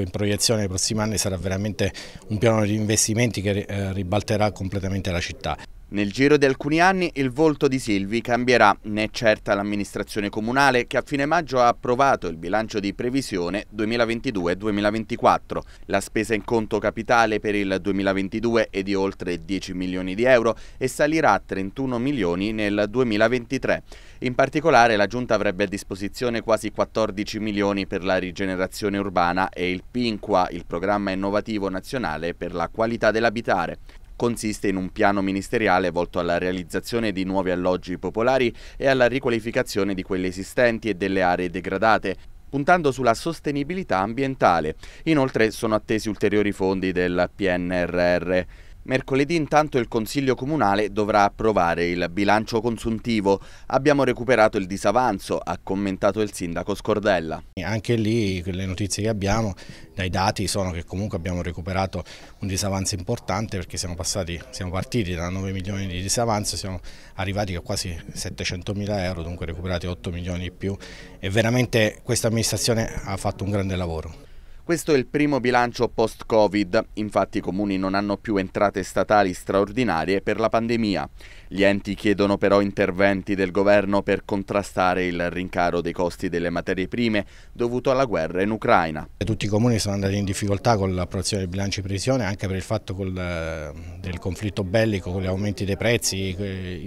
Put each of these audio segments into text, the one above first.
in proiezione nei prossimi anni sarà veramente un piano di investimenti che eh, ribalterà completamente la città. Nel giro di alcuni anni il volto di Silvi cambierà, ne è certa l'amministrazione comunale che a fine maggio ha approvato il bilancio di previsione 2022-2024. La spesa in conto capitale per il 2022 è di oltre 10 milioni di euro e salirà a 31 milioni nel 2023. In particolare la Giunta avrebbe a disposizione quasi 14 milioni per la rigenerazione urbana e il PINQUA, il programma innovativo nazionale per la qualità dell'abitare consiste in un piano ministeriale volto alla realizzazione di nuovi alloggi popolari e alla riqualificazione di quelli esistenti e delle aree degradate, puntando sulla sostenibilità ambientale. Inoltre sono attesi ulteriori fondi del PNRR. Mercoledì intanto il Consiglio Comunale dovrà approvare il bilancio consuntivo. Abbiamo recuperato il disavanzo, ha commentato il sindaco Scordella. Anche lì le notizie che abbiamo dai dati sono che comunque abbiamo recuperato un disavanzo importante perché siamo, passati, siamo partiti da 9 milioni di disavanzo, siamo arrivati a quasi 700 mila euro, dunque recuperati 8 milioni di più e veramente questa amministrazione ha fatto un grande lavoro. Questo è il primo bilancio post-Covid, infatti i comuni non hanno più entrate statali straordinarie per la pandemia. Gli enti chiedono però interventi del governo per contrastare il rincaro dei costi delle materie prime dovuto alla guerra in Ucraina. Tutti i comuni sono andati in difficoltà con l'approvazione del bilancio di previsione anche per il fatto del conflitto bellico, con gli aumenti dei prezzi,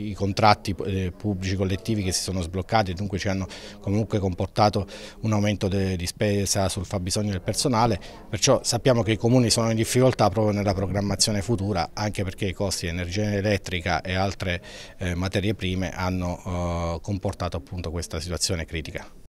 i contratti eh, pubblici collettivi che si sono sbloccati e dunque ci hanno comunque comportato un aumento di spesa sul fabbisogno del personale personale, perciò sappiamo che i comuni sono in difficoltà proprio nella programmazione futura, anche perché i costi di energia elettrica e altre eh, materie prime hanno eh, comportato appunto questa situazione critica.